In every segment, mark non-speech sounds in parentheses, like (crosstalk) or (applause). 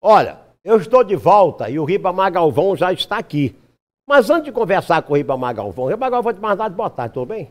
Olha, eu estou de volta e o Ribamar Galvão já está aqui. Mas antes de conversar com o Ribamar Galvão, Ribamar Galvão, de mais nada, boa tarde, tudo bem?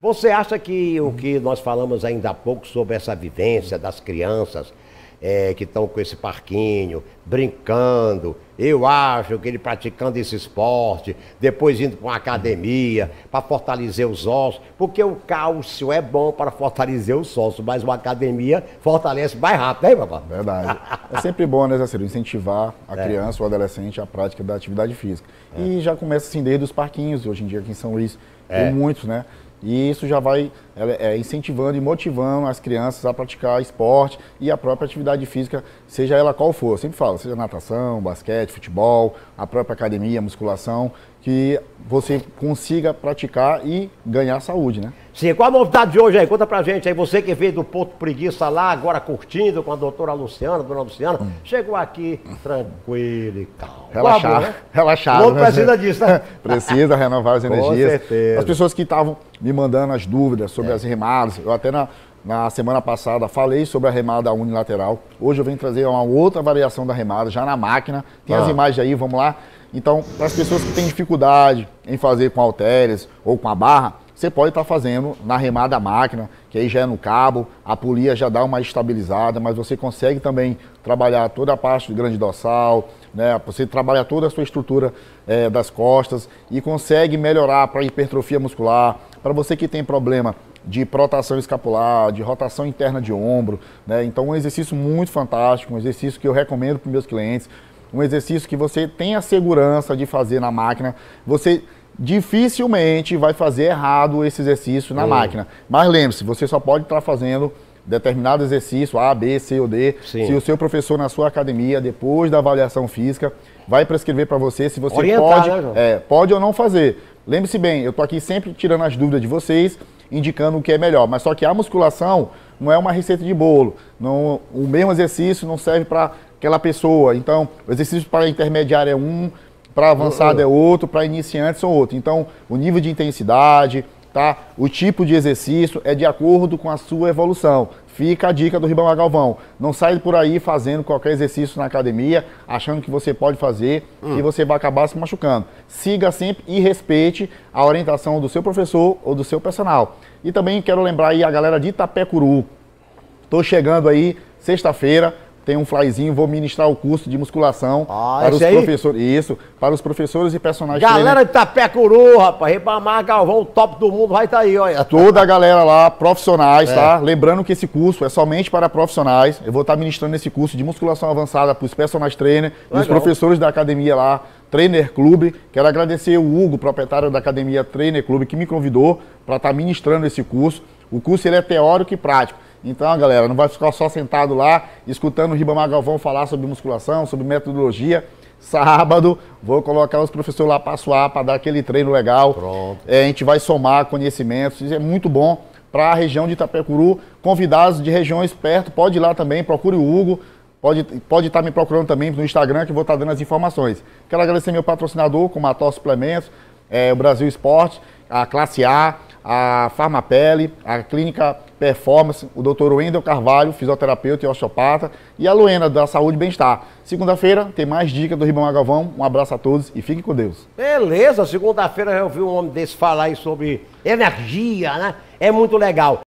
Você acha que o que nós falamos ainda há pouco sobre essa vivência das crianças, é, que estão com esse parquinho, brincando. Eu acho que ele praticando esse esporte, depois indo para uma academia, para fortalecer os ossos, porque o cálcio é bom para fortalecer os ossos, mas uma academia fortalece mais rápido, hein, né, papai? Verdade. é sempre bom, né, Zé incentivar a é. criança ou adolescente à prática da atividade física. É. E já começa assim desde os parquinhos, hoje em dia aqui em São Luís, é. tem muitos, né? E isso já vai é, é, incentivando e motivando as crianças a praticar esporte e a própria atividade física, seja ela qual for. Eu sempre falo, seja natação, basquete, futebol, a própria academia, musculação, que você consiga praticar e ganhar saúde, né? Sim, qual a novidade de hoje aí? Conta pra gente aí, você que veio do Porto Preguiça lá, agora curtindo com a doutora Luciana, dona Luciana, hum. chegou aqui tranquilo e calmo. Relaxado, né? relaxado. Não né? precisa disso, né? (laughs) precisa renovar as energias. Com certeza. As pessoas que estavam me mandando as dúvidas sobre é. as remadas, eu até na, na semana passada falei sobre a remada unilateral. Hoje eu venho trazer uma outra variação da remada, já na máquina. Tem ah. as imagens aí, vamos lá. Então, para as pessoas que têm dificuldade em fazer com halteres ou com a barra, você pode estar tá fazendo na remada da máquina, que aí já é no cabo, a polia já dá uma estabilizada, mas você consegue também trabalhar toda a parte do grande dorsal, né? você trabalha toda a sua estrutura é, das costas e consegue melhorar para hipertrofia muscular, para você que tem problema de protação escapular, de rotação interna de ombro, né? então um exercício muito fantástico, um exercício que eu recomendo para meus clientes, um exercício que você tem a segurança de fazer na máquina, você dificilmente vai fazer errado esse exercício na máquina. Mas lembre-se, você só pode estar fazendo determinado exercício A, B, C ou D. Sim. Se o seu professor na sua academia, depois da avaliação física, vai prescrever para você se você Orientar, pode, né, é, pode ou não fazer. Lembre-se bem, eu estou aqui sempre tirando as dúvidas de vocês, indicando o que é melhor. Mas só que a musculação não é uma receita de bolo. Não, o mesmo exercício não serve para aquela pessoa. Então, o exercício para intermediário é um, para avançado é outro, para iniciantes são outro. Então, o nível de intensidade, tá? O tipo de exercício é de acordo com a sua evolução. Fica a dica do Ribamar Galvão. Não sai por aí fazendo qualquer exercício na academia, achando que você pode fazer hum. e você vai acabar se machucando. Siga sempre e respeite a orientação do seu professor ou do seu personal. E também quero lembrar aí a galera de Itapecuru. Tô chegando aí sexta-feira, tem um flyzinho, vou ministrar o curso de musculação ah, para os professores. Isso, para os professores e personagens. Galera de Curu, rapaz, Ribamar Galvão, o top do mundo, vai estar tá aí, olha. Toda a galera lá, profissionais, é. tá? Lembrando que esse curso é somente para profissionais. Eu vou estar tá ministrando esse curso de musculação avançada para os personagens trainer Legal. e os professores da academia lá. Trainer Clube. Quero agradecer o Hugo, proprietário da academia Trainer Clube, que me convidou para estar tá ministrando esse curso. O curso ele é teórico e prático. Então, galera, não vai ficar só sentado lá escutando o Ribamar Galvão falar sobre musculação, sobre metodologia. Sábado, vou colocar os professores lá para suar, para dar aquele treino legal. Pronto. É, a gente vai somar conhecimentos, isso é muito bom para a região de Itapecuru. Convidados de regiões perto, pode ir lá também, procure o Hugo. Pode estar pode tá me procurando também no Instagram, que eu vou estar tá dando as informações. Quero agradecer meu patrocinador, Comator Suplementos, é, o Brasil Esporte, a Classe A, a Farmapele, a Clínica Performance, o doutor Wendel Carvalho, fisioterapeuta e osteopata, e a Luena da Saúde e Bem-Estar. Segunda-feira tem mais dicas do Ribamar Galvão. Um abraço a todos e fiquem com Deus. Beleza, segunda-feira eu ouvi um homem desse falar aí sobre energia, né? É muito legal.